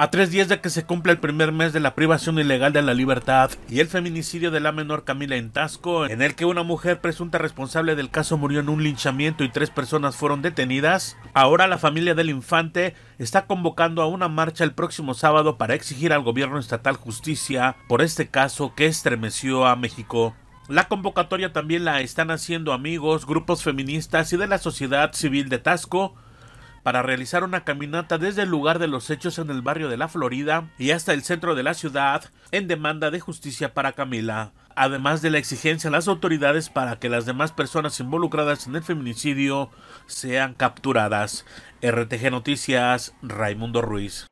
A tres días de que se cumpla el primer mes de la privación ilegal de la libertad y el feminicidio de la menor Camila en Tasco, en el que una mujer presunta responsable del caso murió en un linchamiento y tres personas fueron detenidas, ahora la familia del infante está convocando a una marcha el próximo sábado para exigir al gobierno estatal justicia por este caso que estremeció a México. La convocatoria también la están haciendo amigos, grupos feministas y de la sociedad civil de Tasco, para realizar una caminata desde el lugar de los hechos en el barrio de la Florida y hasta el centro de la ciudad en demanda de justicia para Camila además de la exigencia a las autoridades para que las demás personas involucradas en el feminicidio sean capturadas. RTG Noticias, Raimundo Ruiz.